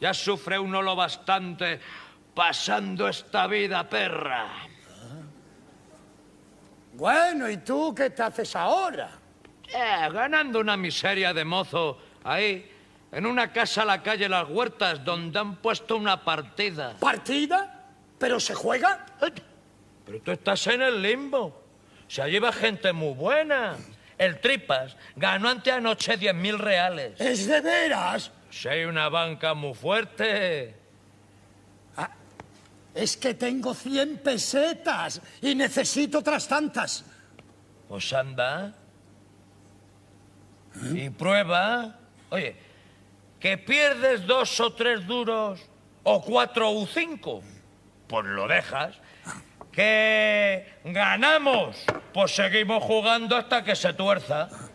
Ya sufre uno lo bastante pasando esta vida, perra. Bueno, ¿y tú qué te haces ahora? Eh, ganando una miseria de mozo ahí, en una casa a la calle Las Huertas, donde han puesto una partida. ¿Partida? ¿Pero se juega? Pero tú estás en el limbo. Se lleva gente muy buena. El Tripas ganó ante anteanoche 10.000 reales. ¿Es de veras? hay una banca muy fuerte. Ah, es que tengo 100 pesetas y necesito otras tantas. Pues anda. ¿Eh? Y prueba. Oye, que pierdes dos o tres duros, o cuatro o cinco, pues lo dejas. Ah. Que ganamos, pues seguimos jugando hasta que se tuerza. Ah.